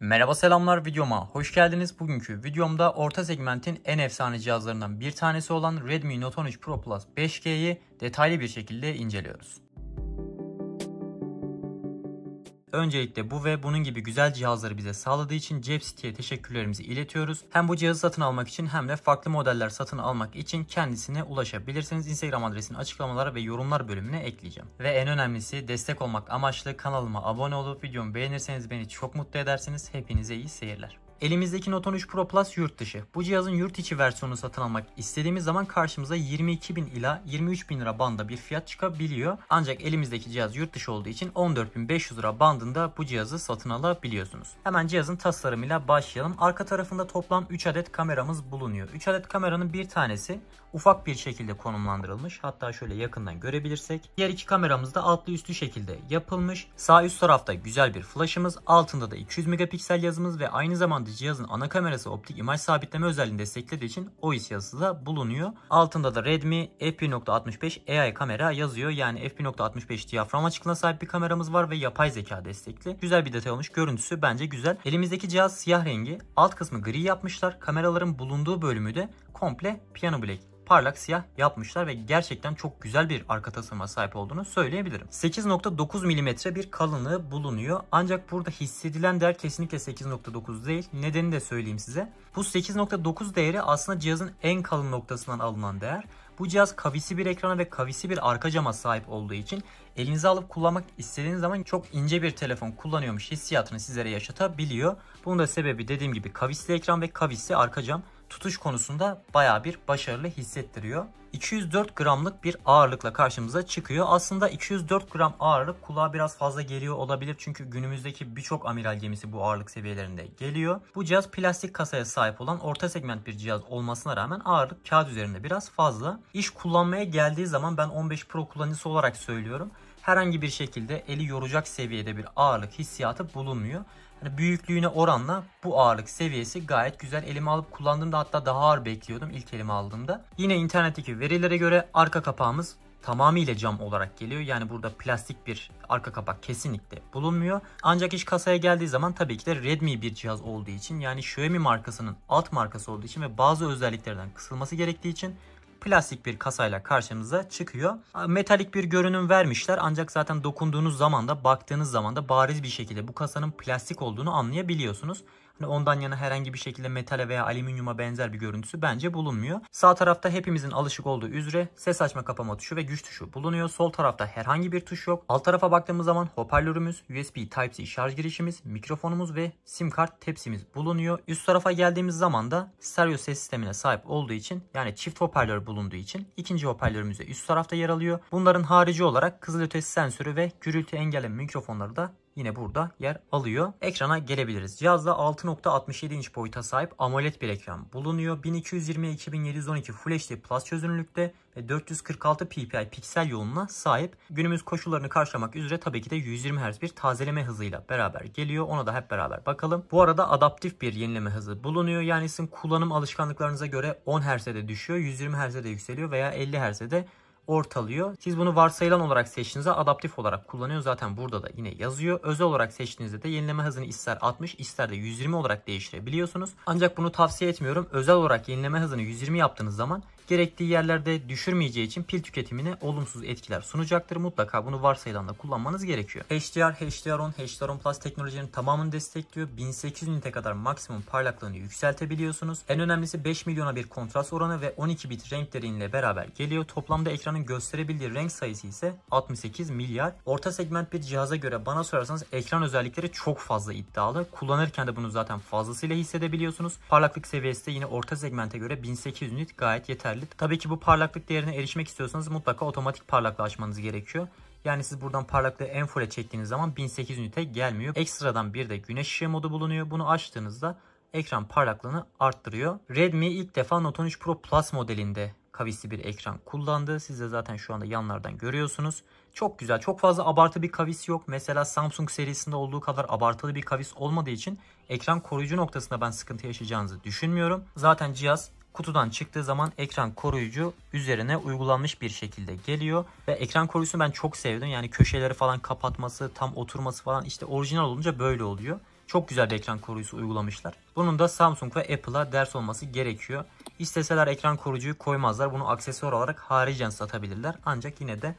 Merhaba selamlar videoma hoş geldiniz. Bugünkü videomda orta segmentin en efsane cihazlarından bir tanesi olan Redmi Note 13 Pro Plus 5G'yi detaylı bir şekilde inceliyoruz. Öncelikle bu ve bunun gibi güzel cihazları bize sağladığı için Cep City'ye teşekkürlerimizi iletiyoruz. Hem bu cihazı satın almak için hem de farklı modeller satın almak için kendisine ulaşabilirsiniz. Instagram adresini açıklamalara ve yorumlar bölümüne ekleyeceğim. Ve en önemlisi destek olmak amaçlı kanalıma abone olup videomu beğenirseniz beni çok mutlu edersiniz. Hepinize iyi seyirler. Elimizdeki Note 13 Pro Plus yurt dışı. Bu cihazın yurt içi versiyonunu satın almak istediğimiz zaman karşımıza 22.000 ila 23.000 lira banda bir fiyat çıkabiliyor. Ancak elimizdeki cihaz yurt dışı olduğu için 14.500 lira bandında bu cihazı satın alabiliyorsunuz. Hemen cihazın tasarımıyla başlayalım. Arka tarafında toplam 3 adet kameramız bulunuyor. 3 adet kameranın bir tanesi ufak bir şekilde konumlandırılmış. Hatta şöyle yakından görebilirsek. Diğer iki kameramız da altlı üstlü şekilde yapılmış. Sağ üst tarafta güzel bir flash'ımız, altında da 200 megapiksel yazımız ve aynı zamanda kullandığı cihazın ana kamerası optik imaj sabitleme özelliğini desteklediği için OIS yazısı da bulunuyor. Altında da Redmi f1.65 AI kamera yazıyor. Yani f1.65 diyafram açıklığına sahip bir kameramız var ve yapay zeka destekli. Güzel bir detay olmuş. Görüntüsü bence güzel. Elimizdeki cihaz siyah rengi. Alt kısmı gri yapmışlar. Kameraların bulunduğu bölümü de komple Piano Black parlak siyah yapmışlar ve gerçekten çok güzel bir arka tasarıma sahip olduğunu söyleyebilirim. 8.9 mm bir kalınlığı bulunuyor. Ancak burada hissedilen değer kesinlikle 8.9 değil. Nedenini de söyleyeyim size. Bu 8.9 değeri aslında cihazın en kalın noktasından alınan değer. Bu cihaz kavisi bir ekrana ve kavisi bir arka cama sahip olduğu için elinize alıp kullanmak istediğiniz zaman çok ince bir telefon kullanıyormuş hissiyatını sizlere yaşatabiliyor. Bunun da sebebi dediğim gibi kavisli ekran ve kavisli arka cam tutuş konusunda baya bir başarılı hissettiriyor. 204 gramlık bir ağırlıkla karşımıza çıkıyor. Aslında 204 gram ağırlık kulağa biraz fazla geliyor olabilir. Çünkü günümüzdeki birçok amiral gemisi bu ağırlık seviyelerinde geliyor. Bu cihaz plastik kasaya sahip olan orta segment bir cihaz olmasına rağmen ağırlık kağıt üzerinde biraz fazla. İş kullanmaya geldiği zaman ben 15 Pro kullanıcısı olarak söylüyorum. Herhangi bir şekilde eli yoracak seviyede bir ağırlık hissiyatı bulunmuyor. Hani büyüklüğüne oranla bu ağırlık seviyesi gayet güzel. Elime alıp kullandığımda hatta daha ağır bekliyordum ilk elime aldığımda. Yine internetteki verilere göre arka kapağımız tamamıyla cam olarak geliyor. Yani burada plastik bir arka kapak kesinlikle bulunmuyor. Ancak iş kasaya geldiği zaman tabii ki de Redmi bir cihaz olduğu için yani Xiaomi markasının alt markası olduğu için ve bazı özelliklerden kısılması gerektiği için plastik bir kasayla karşımıza çıkıyor. Metalik bir görünüm vermişler ancak zaten dokunduğunuz zaman da baktığınız zaman da bariz bir şekilde bu kasanın plastik olduğunu anlayabiliyorsunuz. Hani ondan yana herhangi bir şekilde metale veya alüminyuma benzer bir görüntüsü bence bulunmuyor. Sağ tarafta hepimizin alışık olduğu üzere ses açma kapama tuşu ve güç tuşu bulunuyor. Sol tarafta herhangi bir tuş yok. Alt tarafa baktığımız zaman hoparlörümüz, USB Type-C şarj girişimiz, mikrofonumuz ve sim kart tepsimiz bulunuyor. Üst tarafa geldiğimiz zaman da stereo ses sistemine sahip olduğu için yani çift hoparlör bulunduğu için ikinci hoparlörümüz de üst tarafta yer alıyor. Bunların harici olarak kızılötesi sensörü ve gürültü engelleme mikrofonları da yine burada yer alıyor. Ekrana gelebiliriz. Cihazda 6.67 inç boyuta sahip AMOLED bir ekran bulunuyor. 1220x2712 Full HD Plus çözünürlükte ve 446 ppi piksel yoğunluğuna sahip. Günümüz koşullarını karşılamak üzere tabii ki de 120 Hz bir tazeleme hızıyla beraber geliyor. Ona da hep beraber bakalım. Bu arada adaptif bir yenileme hızı bulunuyor. Yani sizin kullanım alışkanlıklarınıza göre 10 Hz'e de düşüyor, 120 Hz'e de yükseliyor veya 50 Hz'e de ortalıyor. Siz bunu varsayılan olarak seçtiğinizde adaptif olarak kullanıyor. Zaten burada da yine yazıyor. Özel olarak seçtiğinizde de yenileme hızını ister 60 ister de 120 olarak değiştirebiliyorsunuz. Ancak bunu tavsiye etmiyorum. Özel olarak yenileme hızını 120 yaptığınız zaman gerektiği yerlerde düşürmeyeceği için pil tüketimine olumsuz etkiler sunacaktır. Mutlaka bunu varsayılanla kullanmanız gerekiyor. HDR, HDR10, HDR10 Plus teknolojilerin tamamını destekliyor. 1800 nite kadar maksimum parlaklığını yükseltebiliyorsunuz. En önemlisi 5 milyona bir kontrast oranı ve 12 bit renk derinliğiyle beraber geliyor. Toplamda ekranın gösterebildiği renk sayısı ise 68 milyar. Orta segment bir cihaza göre bana sorarsanız ekran özellikleri çok fazla iddialı. Kullanırken de bunu zaten fazlasıyla hissedebiliyorsunuz. Parlaklık seviyesi de yine orta segmente göre 1800 nit gayet yeterli yeterli. Tabii ki bu parlaklık değerine erişmek istiyorsanız mutlaka otomatik parlaklığı açmanız gerekiyor. Yani siz buradan parlaklığı en full'e çektiğiniz zaman 1800 nite gelmiyor. Ekstradan bir de güneş ışığı modu bulunuyor. Bunu açtığınızda ekran parlaklığını arttırıyor. Redmi ilk defa Note 13 Pro Plus modelinde kavisli bir ekran kullandı. Siz de zaten şu anda yanlardan görüyorsunuz. Çok güzel. Çok fazla abartı bir kavis yok. Mesela Samsung serisinde olduğu kadar abartılı bir kavis olmadığı için ekran koruyucu noktasında ben sıkıntı yaşayacağınızı düşünmüyorum. Zaten cihaz kutudan çıktığı zaman ekran koruyucu üzerine uygulanmış bir şekilde geliyor. Ve ekran koruyucusunu ben çok sevdim. Yani köşeleri falan kapatması, tam oturması falan işte orijinal olunca böyle oluyor. Çok güzel bir ekran koruyucusu uygulamışlar. Bunun da Samsung ve Apple'a ders olması gerekiyor. İsteseler ekran koruyucuyu koymazlar. Bunu aksesuar olarak haricen satabilirler. Ancak yine de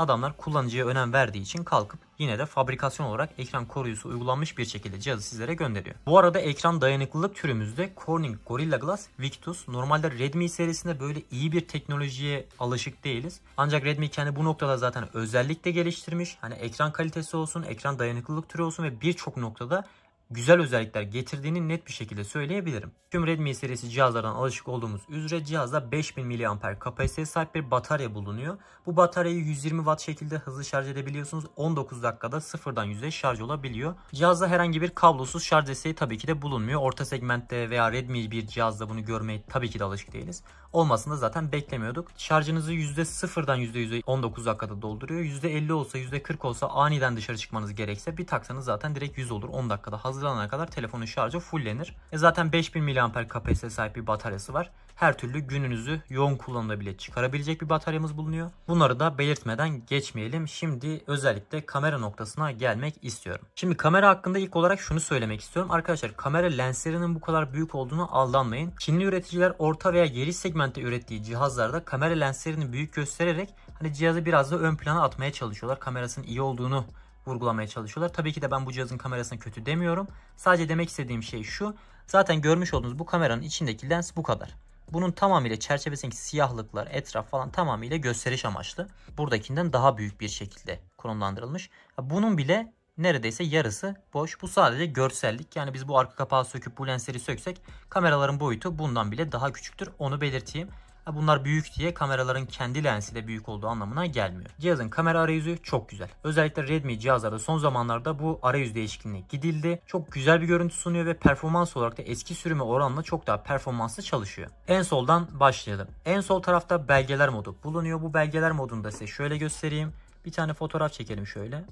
adamlar kullanıcıya önem verdiği için kalkıp yine de fabrikasyon olarak ekran koruyucusu uygulanmış bir şekilde cihazı sizlere gönderiyor. Bu arada ekran dayanıklılık türümüzde Corning Gorilla Glass Victus normalde Redmi serisinde böyle iyi bir teknolojiye alışık değiliz. Ancak Redmi kendi bu noktada zaten özellikle geliştirmiş. Hani ekran kalitesi olsun, ekran dayanıklılık türü olsun ve birçok noktada güzel özellikler getirdiğini net bir şekilde söyleyebilirim. Tüm Redmi serisi cihazlardan alışık olduğumuz üzere cihazda 5000 mAh kapasiteye sahip bir batarya bulunuyor. Bu bataryayı 120 Watt şekilde hızlı şarj edebiliyorsunuz. 19 dakikada sıfırdan %100'e şarj olabiliyor. Cihazda herhangi bir kablosuz şarj desteği tabii ki de bulunmuyor. Orta segmentte veya Redmi bir cihazda bunu görmeye tabii ki de alışık değiliz olmasını zaten beklemiyorduk. Şarjınızı %0'dan %100'e 19 dakikada dolduruyor. %50 olsa %40 olsa aniden dışarı çıkmanız gerekse bir taksanız zaten direkt 100 olur. 10 dakikada hazırlanana kadar telefonun şarjı fullenir. E zaten 5000 mAh kapasiteye sahip bir bataryası var her türlü gününüzü yoğun kullanımda bile çıkarabilecek bir bataryamız bulunuyor. Bunları da belirtmeden geçmeyelim. Şimdi özellikle kamera noktasına gelmek istiyorum. Şimdi kamera hakkında ilk olarak şunu söylemek istiyorum. Arkadaşlar kamera lenslerinin bu kadar büyük olduğunu aldanmayın. Çinli üreticiler orta veya geri segmentte ürettiği cihazlarda kamera lenslerini büyük göstererek hani cihazı biraz da ön plana atmaya çalışıyorlar. Kamerasının iyi olduğunu vurgulamaya çalışıyorlar. Tabii ki de ben bu cihazın kamerasını kötü demiyorum. Sadece demek istediğim şey şu. Zaten görmüş olduğunuz bu kameranın içindeki lens bu kadar. Bunun tamamıyla çerçevesindeki siyahlıklar, etraf falan tamamıyla gösteriş amaçlı. Buradakinden daha büyük bir şekilde konumlandırılmış. Bunun bile neredeyse yarısı boş. Bu sadece görsellik. Yani biz bu arka kapağı söküp bu lensleri söksek kameraların boyutu bundan bile daha küçüktür. Onu belirteyim. Bunlar büyük diye kameraların kendi lensi de büyük olduğu anlamına gelmiyor. Cihazın kamera arayüzü çok güzel. Özellikle Redmi cihazlarda son zamanlarda bu arayüz değişikliğine gidildi. Çok güzel bir görüntü sunuyor ve performans olarak da eski sürüme oranla çok daha performanslı çalışıyor. En soldan başlayalım. En sol tarafta belgeler modu bulunuyor. Bu belgeler modunu da size şöyle göstereyim. Bir tane fotoğraf çekelim şöyle.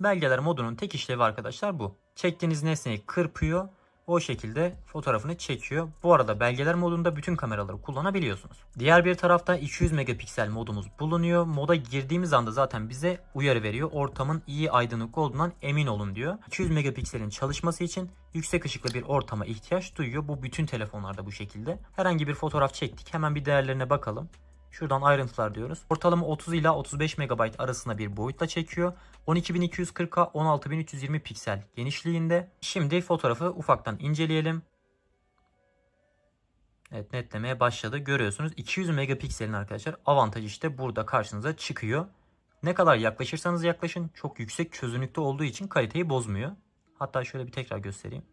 Belgeler modunun tek işlevi arkadaşlar bu. Çektiğiniz nesneyi kırpıyor o şekilde fotoğrafını çekiyor. Bu arada belgeler modunda bütün kameraları kullanabiliyorsunuz. Diğer bir tarafta 200 megapiksel modumuz bulunuyor. Moda girdiğimiz anda zaten bize uyarı veriyor. Ortamın iyi aydınlık olduğundan emin olun diyor. 200 megapikselin çalışması için yüksek ışıklı bir ortama ihtiyaç duyuyor. Bu bütün telefonlarda bu şekilde. Herhangi bir fotoğraf çektik. Hemen bir değerlerine bakalım. Şuradan ayrıntılar diyoruz. Ortalama 30 ila 35 MB arasında bir boyutla çekiyor. 12240'a 16320 piksel genişliğinde. Şimdi fotoğrafı ufaktan inceleyelim. Evet netlemeye başladı. Görüyorsunuz 200 megapikselin arkadaşlar avantajı işte burada karşınıza çıkıyor. Ne kadar yaklaşırsanız yaklaşın çok yüksek çözünürlükte olduğu için kaliteyi bozmuyor. Hatta şöyle bir tekrar göstereyim.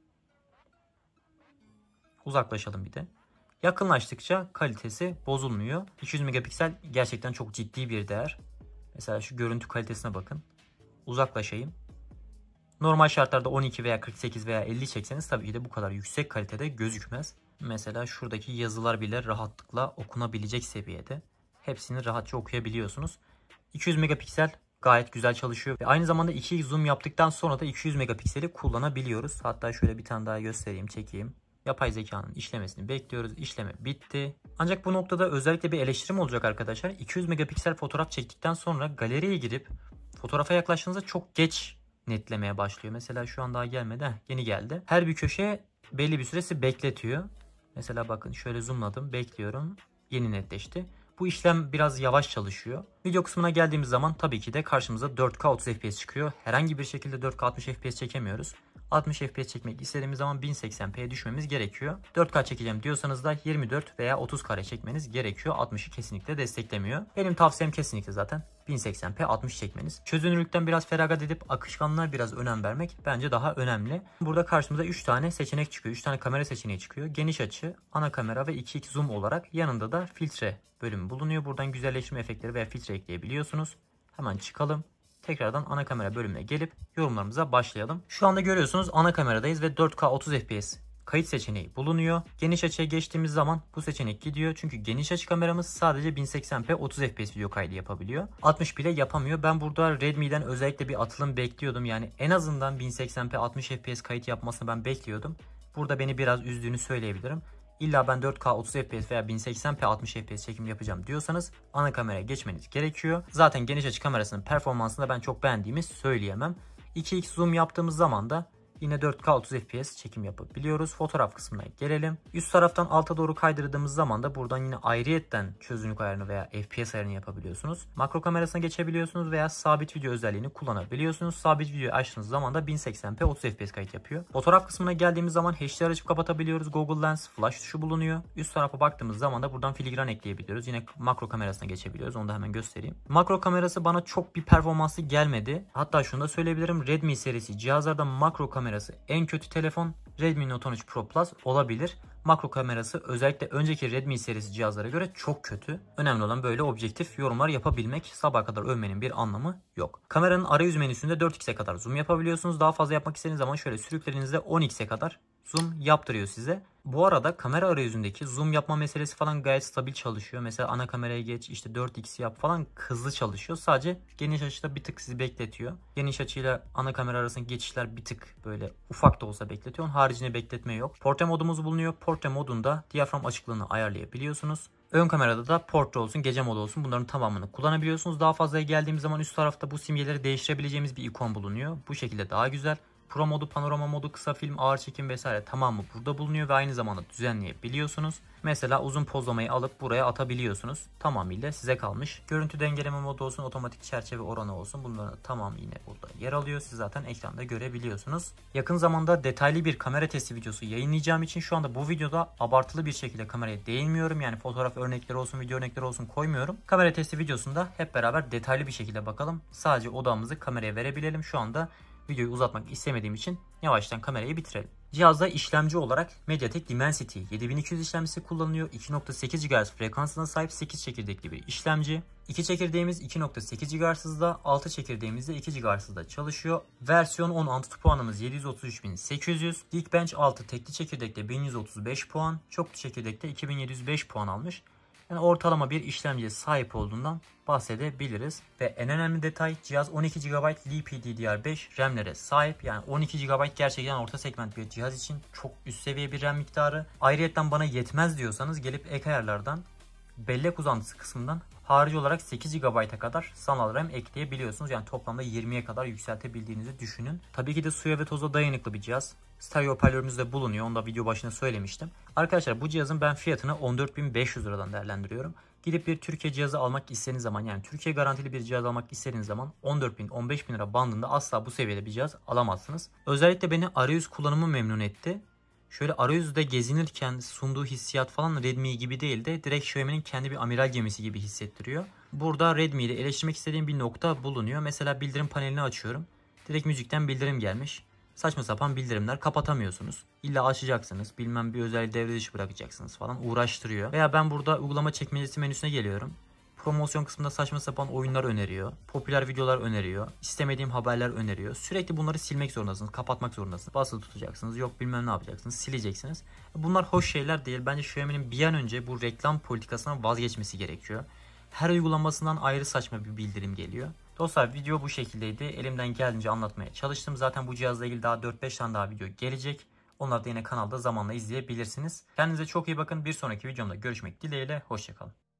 Uzaklaşalım bir de. Yakınlaştıkça kalitesi bozulmuyor. 200 megapiksel gerçekten çok ciddi bir değer. Mesela şu görüntü kalitesine bakın. Uzaklaşayım. Normal şartlarda 12 veya 48 veya 50 çekseniz tabii ki de bu kadar yüksek kalitede gözükmez. Mesela şuradaki yazılar bile rahatlıkla okunabilecek seviyede. Hepsini rahatça okuyabiliyorsunuz. 200 megapiksel gayet güzel çalışıyor. Ve aynı zamanda 2 zoom yaptıktan sonra da 200 megapikseli kullanabiliyoruz. Hatta şöyle bir tane daha göstereyim, çekeyim yapay zekanın işlemesini bekliyoruz. İşleme bitti. Ancak bu noktada özellikle bir eleştirim olacak arkadaşlar. 200 megapiksel fotoğraf çektikten sonra galeriye girip fotoğrafa yaklaştığınızda çok geç netlemeye başlıyor. Mesela şu an daha gelmedi. Heh, yeni geldi. Her bir köşe belli bir süresi bekletiyor. Mesela bakın şöyle zoomladım. Bekliyorum. Yeni netleşti. Bu işlem biraz yavaş çalışıyor. Video kısmına geldiğimiz zaman tabii ki de karşımıza 4K 30 FPS çıkıyor. Herhangi bir şekilde 4K 60 FPS çekemiyoruz. 60 FPS çekmek istediğimiz zaman 1080p'ye düşmemiz gerekiyor. 4K çekeceğim diyorsanız da 24 veya 30 kare çekmeniz gerekiyor. 60'ı kesinlikle desteklemiyor. Benim tavsiyem kesinlikle zaten 1080p 60 çekmeniz. Çözünürlükten biraz feragat edip akışkanlığa biraz önem vermek bence daha önemli. Burada karşımıza 3 tane seçenek çıkıyor. 3 tane kamera seçeneği çıkıyor. Geniş açı, ana kamera ve 2x zoom olarak yanında da filtre bölümü bulunuyor. Buradan güzelleştirme efektleri veya filtre ekleyebiliyorsunuz. Hemen çıkalım tekrardan ana kamera bölümüne gelip yorumlarımıza başlayalım. Şu anda görüyorsunuz ana kameradayız ve 4K 30 FPS kayıt seçeneği bulunuyor. Geniş açıya geçtiğimiz zaman bu seçenek gidiyor. Çünkü geniş açı kameramız sadece 1080p 30 fps video kaydı yapabiliyor. 60 bile yapamıyor. Ben burada Redmi'den özellikle bir atılım bekliyordum. Yani en azından 1080p 60 fps kayıt yapmasını ben bekliyordum. Burada beni biraz üzdüğünü söyleyebilirim. İlla ben 4K 30 FPS veya 1080p 60 FPS çekim yapacağım diyorsanız ana kameraya geçmeniz gerekiyor. Zaten geniş açı kamerasının performansını da ben çok beğendiğimi söyleyemem. 2x zoom yaptığımız zaman da Yine 4K 30 FPS çekim yapabiliyoruz. Fotoğraf kısmına gelelim. Üst taraftan alta doğru kaydırdığımız zaman da buradan yine ayrıyetten çözünürlük ayarını veya FPS ayarını yapabiliyorsunuz. Makro kamerasına geçebiliyorsunuz veya sabit video özelliğini kullanabiliyorsunuz. Sabit videoyu açtığınız zaman da 1080p 30 FPS kayıt yapıyor. Fotoğraf kısmına geldiğimiz zaman HDR açıp kapatabiliyoruz. Google Lens flash tuşu bulunuyor. Üst tarafa baktığımız zaman da buradan filigran ekleyebiliyoruz. Yine makro kamerasına geçebiliyoruz. Onu da hemen göstereyim. Makro kamerası bana çok bir performansı gelmedi. Hatta şunu da söyleyebilirim. Redmi serisi cihazlarda makro kamera kamerası en kötü telefon Redmi Note 13 Pro Plus olabilir. Makro kamerası özellikle önceki Redmi serisi cihazlara göre çok kötü. Önemli olan böyle objektif yorumlar yapabilmek. Sabah kadar övmenin bir anlamı yok. Kameranın arayüz menüsünde 4x'e kadar zoom yapabiliyorsunuz. Daha fazla yapmak istediğiniz zaman şöyle sürüklediğinizde 10x'e kadar zoom yaptırıyor size. Bu arada kamera arayüzündeki zoom yapma meselesi falan gayet stabil çalışıyor. Mesela ana kameraya geç işte 4x yap falan hızlı çalışıyor. Sadece geniş açıda bir tık sizi bekletiyor. Geniş açıyla ana kamera arasındaki geçişler bir tık böyle ufak da olsa bekletiyor. Onun haricinde bekletme yok. Portre modumuz bulunuyor. Portre modunda diyafram açıklığını ayarlayabiliyorsunuz. Ön kamerada da portre olsun, gece modu olsun bunların tamamını kullanabiliyorsunuz. Daha fazlaya geldiğimiz zaman üst tarafta bu simgeleri değiştirebileceğimiz bir ikon bulunuyor. Bu şekilde daha güzel. Pro modu, panorama modu, kısa film, ağır çekim vesaire tamamı burada bulunuyor ve aynı zamanda düzenleyebiliyorsunuz. Mesela uzun pozlamayı alıp buraya atabiliyorsunuz. Tamamıyla size kalmış. Görüntü dengeleme modu olsun, otomatik çerçeve oranı olsun bunların tamamı yine burada yer alıyor. Siz zaten ekranda görebiliyorsunuz. Yakın zamanda detaylı bir kamera testi videosu yayınlayacağım için şu anda bu videoda abartılı bir şekilde kameraya değinmiyorum. Yani fotoğraf örnekleri olsun, video örnekleri olsun koymuyorum. Kamera testi videosunda hep beraber detaylı bir şekilde bakalım. Sadece odamızı kameraya verebilelim. Şu anda videoyu uzatmak istemediğim için yavaştan kamerayı bitirelim. Cihazda işlemci olarak MediaTek Dimensity 7200 işlemcisi kullanılıyor. 2.8 GHz frekansına sahip 8 çekirdekli bir işlemci. 2 çekirdeğimiz 2.8 GHz hızda, 6 çekirdeğimiz de 2 GHz hızda çalışıyor. Versiyon 10 Antutu puanımız 733800. Geekbench 6 tekli çekirdekte 1135 puan, çoklu çekirdekte 2705 puan almış. Yani ortalama bir işlemciye sahip olduğundan bahsedebiliriz. Ve en önemli detay cihaz 12 GB LPDDR5 RAM'lere sahip. Yani 12 GB gerçekten orta segment bir cihaz için çok üst seviye bir RAM miktarı. Ayrıyeten bana yetmez diyorsanız gelip ek ayarlardan bellek uzantısı kısmından Harici olarak 8 GB'a kadar sanal RAM ekleyebiliyorsunuz. Yani toplamda 20'ye kadar yükseltebildiğinizi düşünün. Tabii ki de suya ve toza dayanıklı bir cihaz. Stereo hoparlörümüz de bulunuyor. Onu da video başında söylemiştim. Arkadaşlar bu cihazın ben fiyatını 14.500 liradan değerlendiriyorum. Gidip bir Türkiye cihazı almak istediğiniz zaman yani Türkiye garantili bir cihaz almak istediğiniz zaman 14.000-15.000 lira bandında asla bu seviyede bir cihaz alamazsınız. Özellikle beni arayüz kullanımı memnun etti şöyle arayüzde gezinirken sunduğu hissiyat falan Redmi gibi değil de direkt Xiaomi'nin kendi bir amiral gemisi gibi hissettiriyor. Burada Redmi ile eleştirmek istediğim bir nokta bulunuyor. Mesela bildirim panelini açıyorum. Direkt müzikten bildirim gelmiş. Saçma sapan bildirimler kapatamıyorsunuz. İlla açacaksınız. Bilmem bir özel devre dışı bırakacaksınız falan uğraştırıyor. Veya ben burada uygulama çekmecesi menüsüne geliyorum promosyon kısmında saçma sapan oyunlar öneriyor. Popüler videolar öneriyor. istemediğim haberler öneriyor. Sürekli bunları silmek zorundasınız. Kapatmak zorundasınız. Basılı tutacaksınız. Yok bilmem ne yapacaksınız. Sileceksiniz. Bunlar hoş şeyler değil. Bence Xiaomi'nin bir an önce bu reklam politikasına vazgeçmesi gerekiyor. Her uygulamasından ayrı saçma bir bildirim geliyor. Dostlar video bu şekildeydi. Elimden geldiğince anlatmaya çalıştım. Zaten bu cihazla ilgili daha 4-5 tane daha video gelecek. Onları da yine kanalda zamanla izleyebilirsiniz. Kendinize çok iyi bakın. Bir sonraki videomda görüşmek dileğiyle. Hoşçakalın.